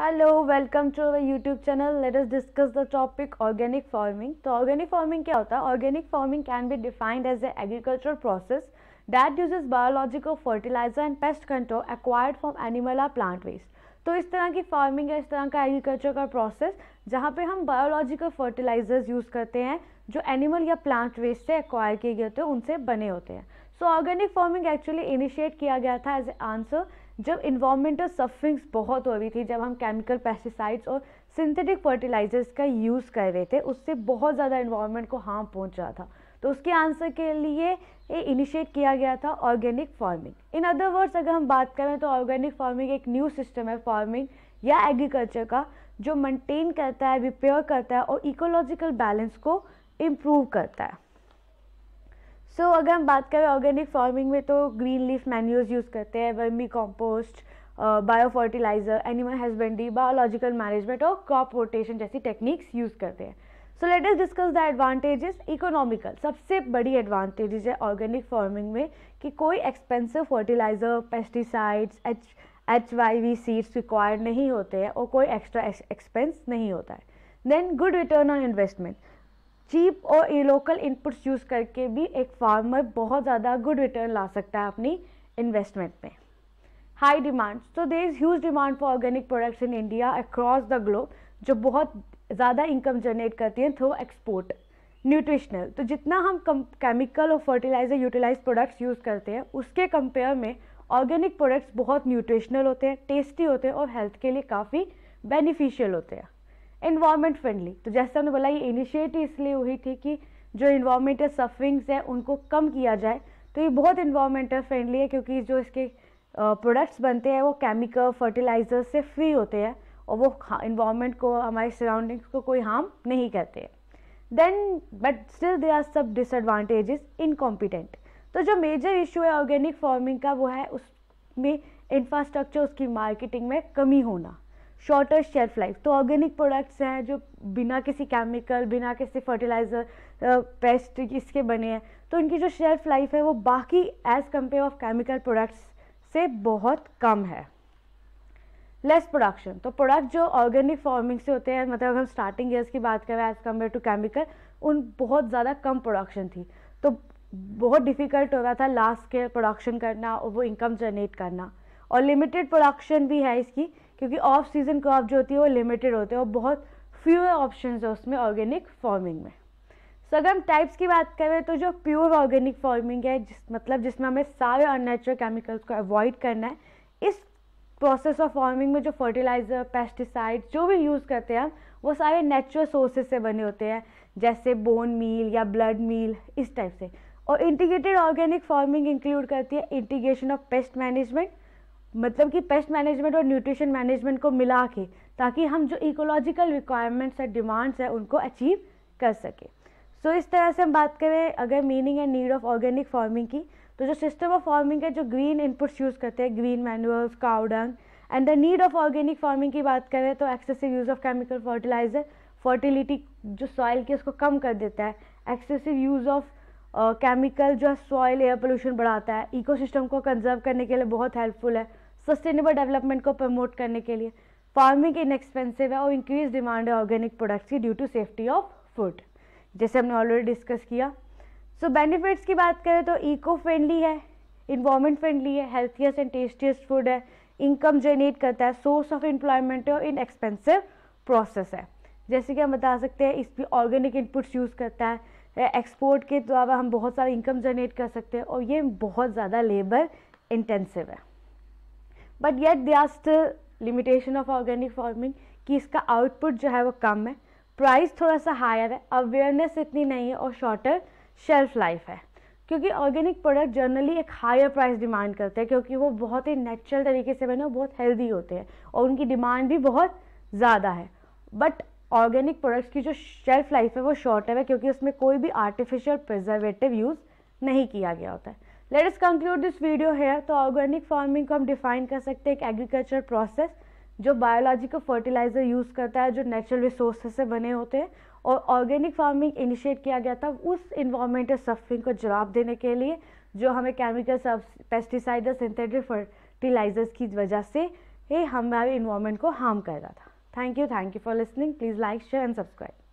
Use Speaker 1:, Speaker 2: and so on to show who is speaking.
Speaker 1: hello welcome to our YouTube channel let us discuss the topic organic farming तो organic farming क्या होता है organic farming can be defined as a agricultural process that uses biological fertiliser and pest control acquired from animal और plant waste तो इस तरह की farming या इस तरह का एग्रीकल्चर का प्रोसेस जहाँ पे हम बायोलॉजिकल फर्टिलाइजर्स यूज़ करते हैं जो एनिमल या प्लांट वेस्ट से एक्वायर किए गए होते हैं उनसे बने होते हैं so organic farming actually initiate किया गया था एज ए आंसर जब इन्वामेंटल सफरिंग्स बहुत हो रही थी जब हम केमिकल पेस्टिसाइड्स और सिंथेटिक फर्टिलाइजर्स का यूज़ कर रहे थे उससे बहुत ज़्यादा इन्वामेंट को हार्म पहुँच रहा था तो उसके आंसर के लिए ये इनिशिएट किया गया था organic farming in other words अगर हम बात करें तो ऑर्गेनिक फार्मिंग एक न्यू सिस्टम है फार्मिंग या एग्रीकल्चर का जो मेंटेन करता है रिपेयर करता है और इकोलॉजिकल बैलेंस को इम्प्रूव करता है सो so, अगर हम बात करें ऑर्गेनिक फार्मिंग में तो ग्रीन लीफ मैन्यूज यूज़ करते हैं vermicompost bio fertiliser animal husbandry biological management और क्रॉप रोटेशन जैसी टेक्निक्स यूज़ करते हैं so let us discuss the advantages economical सबसे बड़ी एडवांटेजेस है ऑर्गेनिक फार्मिंग में कि कोई expensive fertiliser pesticides H H Y V seeds required नहीं होते हैं और कोई एक्स्ट्रा एक्सपेंस नहीं होता है then good return on investment cheap और लोकल इनपुट्स यूज़ करके भी एक फार्मर बहुत ज़्यादा गुड रिटर्न ला सकता है अपनी इन्वेस्टमेंट में high demand so there is huge demand for organic products in India across the globe जो बहुत ज़्यादा इनकम जनरेट करती हैं थ्रो एक्सपोर्ट न्यूट्रिशनल तो जितना हम केमिकल और फर्टिलाइज़र यूटिलाइज प्रोडक्ट्स यूज़ करते हैं उसके कंपेयर में ऑर्गेनिक प्रोडक्ट्स बहुत न्यूट्रिशनल होते हैं टेस्टी होते हैं और हेल्थ के लिए काफ़ी बेनिफिशियल होते हैं इन्वायरमेंट फ्रेंडली तो जैसे हमने बोला ये इनिशिएटिव इसलिए हुई थी कि जो इन्वायरमेंटल सफरिंग्स है उनको कम किया जाए तो ये बहुत इन्वायरमेंटल फ्रेंडली है क्योंकि जो इसके प्रोडक्ट्स बनते हैं वो केमिकल फर्टिलाइजर से फ्री होते हैं और वो इन्वायरमेंट को हमारे सराउंडिंग्स को कोई हार्म नहीं करते हैं then but still they are सब डिसएडवांटेजेस इनकॉम्पिटेंट तो जो मेजर इशू है ऑर्गेनिक फार्मिंग का वो है उसमें इंफ्रास्ट्रक्चर उसकी मार्केटिंग में कमी होना शॉर्टर शेल्फ लाइफ तो ऑर्गेनिक प्रोडक्ट्स हैं जो बिना किसी केमिकल बिना किसी फर्टिलाइज़र पेस्ट इसके बने हैं तो इनकी जो शेल्फ लाइफ है वो बाकी as compare of chemical products से बहुत कम है लेस प्रोडक्शन तो प्रोडक्ट जो ऑर्गेनिक फार्मिंग से होते हैं मतलब अगर हम स्टार्टिंग ईयर्स की बात करें एज़ कम्पेयर टू केमिकल उन बहुत ज़्यादा कम प्रोडक्शन थी तो बहुत डिफ़िकल्ट हो रहा था लास्ट स्केल प्रोडक्शन करना और वो इनकम जनरेट करना और लिमिटेड प्रोडक्शन भी है इसकी क्योंकि ऑफ सीजन क्रॉप जो होती है वो लिमिटेड होते हैं और बहुत फ्यूअर ऑप्शन है उसमें ऑर्गेनिक फार्मिंग में सो so, अगर हम टाइप्स की बात करें तो जो प्योर ऑर्गेनिक फार्मिंग है जिस मतलब जिसमें हमें सारे अननेचुरल केमिकल्स को अवॉइड करना है इस प्रोसेस ऑफ फार्मिंग में जो फर्टिलाइज़र पेस्टिसाइड जो भी यूज़ करते हैं हम वो सारे नेचुरल सोर्सेज से बने होते हैं जैसे बोन मील या ब्लड मील इस टाइप से और इंटीग्रेटेड ऑर्गेनिक फार्मिंग इंक्लूड करती है इंटीग्रेशन ऑफ पेस्ट मैनेजमेंट मतलब कि पेस्ट मैनेजमेंट और न्यूट्रिशन मैनेजमेंट को मिला के ताकि हम जो इकोलॉजिकल रिक्वायरमेंट्स है डिमांड्स है उनको अचीव कर सकें सो so, इस तरह से हम बात करें अगर meaning and need of organic farming की तो जो सिस्टम ऑफ फार्मिंग है जो ग्रीन इनपुट्स यूज़ करते हैं green manuals cow dung and the need of organic farming की बात करें तो excessive use of chemical fertiliser fertility जो सॉइल की उसको कम कर देता है एक्सेसिव यूज़ ऑफ केमिकल जो है सॉइल एयर पोल्यूशन बढ़ाता है इकोसिस्टम को कंजर्व करने के लिए बहुत हेल्पफुल है सस्टेनेबल डेवलपमेंट को प्रमोट करने के लिए फार्मिंग इनएक्सपेंसिव है और इंक्रीज डिमांड है ऑर्गेनिक प्रोडक्ट्स की due to safety of food जैसे हमने ऑलरेडी डिस्कस किया सो so, बेनिफिट्स की बात करें तो इको फ्रेंडली है इन्वामेंट फ्रेंडली है हेल्थियस्ट एंड टेस्टियस्ट फूड है इनकम जनरेट करता है सोर्स ऑफ एम्प्लॉयमेंट और इन एक्सपेंसिव प्रोसेस है जैसे कि हम बता सकते हैं इस भी ऑर्गेनिक इनपुट्स यूज़ करता है एक्सपोर्ट के द्वारा हम बहुत सारा इनकम जनरेट कर सकते हैं और ये बहुत ज़्यादा लेबर इंटेंसिव है but yet they are still limitation of organic farming कि इसका आउटपुट जो है वो कम है प्राइस थोड़ा सा हायर है अवेयरनेस इतनी नहीं है और शॉर्टर शेल्फ लाइफ है क्योंकि ऑर्गेनिक प्रोडक्ट जनरली एक हायर प्राइस डिमांड करते हैं क्योंकि वो बहुत ही नेचुरल तरीके से बने और बहुत हेल्दी होते हैं और उनकी डिमांड भी बहुत ज़्यादा है बट ऑर्गेनिक प्रोडक्ट्स की जो शेल्फ लाइफ है वो शॉर्टर है क्योंकि उसमें कोई भी आर्टिफिशियल प्रिजर्वेटिव यूज़ नहीं किया गया होता है लेट इस कंक्लूड दिस वीडियो है तो ऑर्गेनिक फार्मिंग को हम डिफाइन कर सकते हैं एक एग्रीकल्चर प्रोसेस जो बायोलॉजिकल फर्टिलाइज़र यूज़ करता है जो नेचुरल रिसोर्स से बने होते हैं और ऑर्गेनिक फार्मिंग इनिशिएट किया गया था उस और सफरिंग को जवाब देने के लिए जो हमें केमिकल पेस्टिसाइड या सिंथेटिक फर्टिलाइजर्स की वजह से ही हमारे इन्वामेंट को हार्म कर रहा था thank you thank you for listening please like share and subscribe